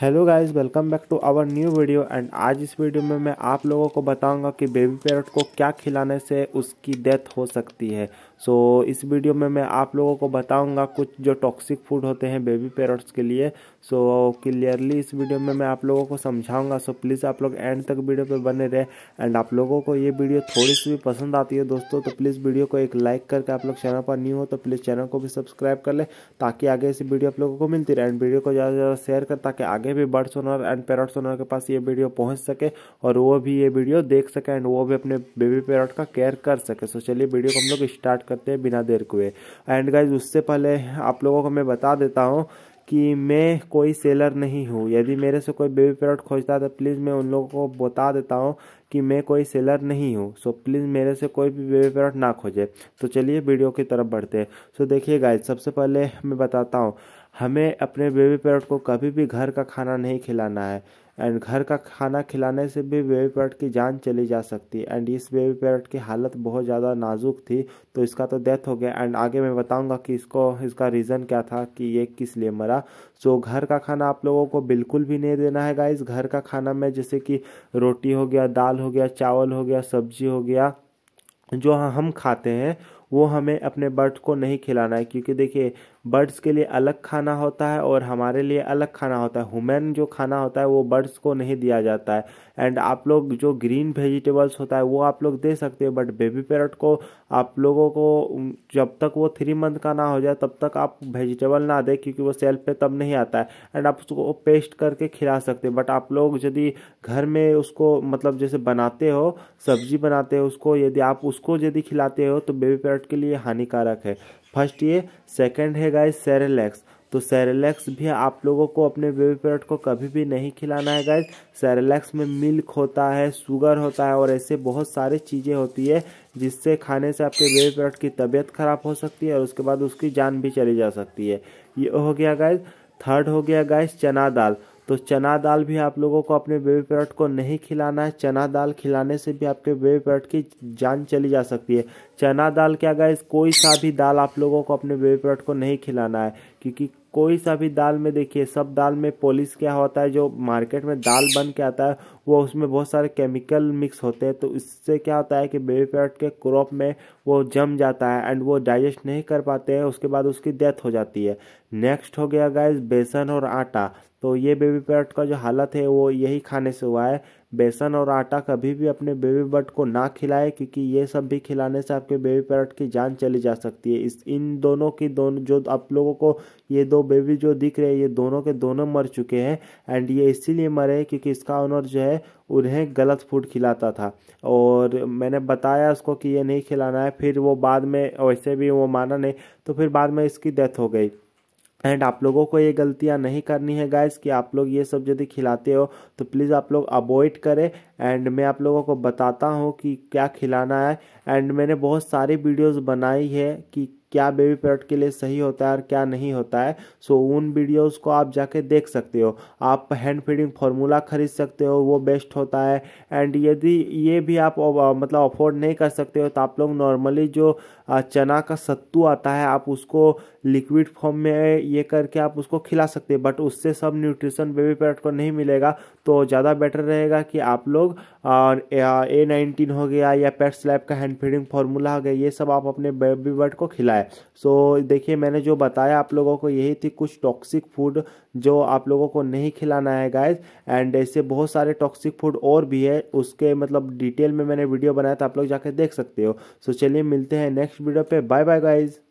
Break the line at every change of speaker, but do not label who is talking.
hello guys welcome back to our new video and आज इस वीडियो में मैं आप लोगों को बताऊंगा कि बेबी पैरट को क्या खिलाने से उसकी डेथ हो सकती है सो so, इस वीडियो में मैं आप लोगों को बताऊंगा कुछ जो टॉक्सिक फूड होते हैं बेबी पैरट्स के लिए सो so, क्लियरली इस वीडियो में मैं आप लोगों को समझाऊंगा सो so, प्लीज़ आप लोग एंड तक वीडियो पर बने रहे एंड आप लोगों को ये वीडियो थोड़ी सी भी पसंद आती है दोस्तों तो प्लीज़ वीडियो को एक लाइक करके आप लोग चैनल पर न्यू हो तो प्लीज़ चैनल को भी सब्सक्राइब कर लें ताकि आगे ऐसी वीडियो आप लोगों को मिलती रहे एंड वीडियो को ज़्यादा से ज़्यादा शेयर कर ताकि आगे आगे भी birds owner and parrots owner के पास ये वीडियो पहुँच सके और वो भी ये वीडियो देख सके एंड वो भी अपने बेबी पेरट का केयर कर सके सो चलिए वीडियो को हम लोग स्टार्ट करते हैं बिना देर कुए एंड गाइज उससे पहले आप लोगों को मैं बता देता हूँ कि मैं कोई सेलर नहीं हूँ यदि मेरे से कोई बेबी प्रोडक्ट खोजता है तो प्लीज़ मैं उन लोगों को बता देता हूँ कि मैं कोई सेलर नहीं हूँ सो प्लीज़ मेरे से कोई भी बेबी प्रोडक्ट ना खोजे तो चलिए वीडियो की तरफ बढ़ते हैं सो देखिए गाइस सबसे पहले मैं बताता हूँ हमें अपने बेबी प्रोडक्ट को कभी भी घर का खाना नहीं खिलाना है एंड घर का खाना खिलाने से भी बेबी पैरट की जान चली जा सकती है एंड इस बेबी पैरट की हालत बहुत ज़्यादा नाजुक थी तो इसका तो डेथ हो गया एंड आगे मैं बताऊंगा कि इसको इसका रीज़न क्या था कि ये किस लिए मरा सो so, घर का खाना आप लोगों को बिल्कुल भी नहीं देना है गाइस घर का खाना में जैसे कि रोटी हो गया दाल हो गया चावल हो गया सब्जी हो गया जो हम खाते हैं वो हमें अपने बर्ड्स को नहीं खिलाना है क्योंकि देखिए बर्ड्स के लिए अलग खाना होता है और हमारे लिए अलग खाना होता है हुमेन जो खाना होता है वो बर्ड्स को नहीं दिया जाता है एंड आप लोग जो ग्रीन वेजिटेबल्स होता है वो आप लोग दे सकते हैं बट बेबी पैरट को आप लोगों को जब तक वो थ्री मंथ का ना हो जाए तब तक आप वेजिटेबल ना दें क्योंकि वो सेल्फ पे तब नहीं आता है एंड आप उसको पेस्ट करके खिला सकते हैं बट आप लोग यदि घर में उसको मतलब जैसे बनाते हो सब्जी बनाते हो उसको यदि आप उसको यदि खिलाते हो तो बेबी पैरट पेट के लिए हानिकारक है फर्स्ट ये सेकंड है गाइस सेरेलैक्स तो सेरेलैक्स भी आप लोगों को अपने बेबी पेट को कभी भी नहीं खिलाना है गाइस सेरेलैक्स में मिल्क होता है शुगर होता है और ऐसे बहुत सारी चीज़ें होती है जिससे खाने से आपके बेबी पेट की तबीयत खराब हो सकती है और उसके बाद उसकी जान भी चली जा सकती है ये हो गया गाइस थर्ड हो गया गाइस चना दाल तो चना दाल भी आप लोगों को अपने बेबी पैरट को नहीं खिलाना है चना दाल खिलाने से भी आपके बेबी पैरट की जान चली जा सकती है चना दाल क्या गाइस कोई सा भी दाल आप लोगों को अपने बेबी पैरट को नहीं खिलाना है क्योंकि कोई सा भी दाल में देखिए सब दाल में पॉलिश क्या होता है जो मार्केट में दाल बन के आता है वो उसमें बहुत सारे केमिकल मिक्स होते हैं तो इससे क्या होता है कि बेबी पैरट के क्रॉप में वो जम जाता है एंड वो डाइजेस्ट नहीं कर पाते हैं उसके बाद उसकी डेथ हो जाती है नेक्स्ट हो गया गाइस बेसन और आटा तो ये बेबी पैरट का जो हालत है वो यही खाने से हुआ है बेसन और आटा कभी भी अपने बेबी बर्ड को ना खिलाएं क्योंकि ये सब भी खिलाने से आपके बेबी पैरट की जान चली जा सकती है इस इन दोनों की दोनों जो आप लोगों को ये दो बेबी जो दिख रहे हैं ये दोनों के दोनों मर चुके हैं एंड ये इसीलिए मरे क्योंकि इसका ऑनर जो है उन्हें गलत फूड खिलाता था और मैंने बताया उसको कि ये नहीं खिलाना है फिर वो बाद में वैसे भी वो माना नहीं तो फिर बाद में इसकी डेथ हो गई एंड आप लोगों को ये गलतियाँ नहीं करनी है गाइस कि आप लोग ये सब यदि खिलाते हो तो प्लीज़ आप लोग अवॉइड करें एंड मैं आप लोगों को बताता हूँ कि क्या खिलाना है एंड मैंने बहुत सारी वीडियोस बनाई है कि क्या बेबी पैरट के लिए सही होता है और क्या नहीं होता है सो उन वीडियोज़ को आप जाके देख सकते हो आप हैंड फीडिंग फार्मूला खरीद सकते हो वो बेस्ट होता है एंड यदि ये भी आप मतलब अफोर्ड नहीं कर सकते हो तो आप लोग नॉर्मली जो चना का सत्तू आता है आप उसको लिक्विड फॉर्म में ये करके आप उसको खिला सकते हो बट उससे सब न्यूट्रिशन बेबी पैरट को नहीं मिलेगा तो ज़्यादा बेटर रहेगा कि आप लोग ए नाइनटीन हो गया या पेट स्लैब का हैंड फीडिंग फार्मूला हो गया ये सब आप अपने बेबी बर्ड को खिलाएं सो so, देखिए मैंने जो बताया आप लोगों को यही थी कुछ टॉक्सिक फूड जो आप लोगों को नहीं खिलाना है गाइज एंड ऐसे बहुत सारे टॉक्सिक फूड और भी है उसके मतलब डिटेल में मैंने वीडियो बनाया था आप लोग जाके देख सकते हो सो so, चलिए मिलते हैं नेक्स्ट वीडियो पे बाय बाय गाइज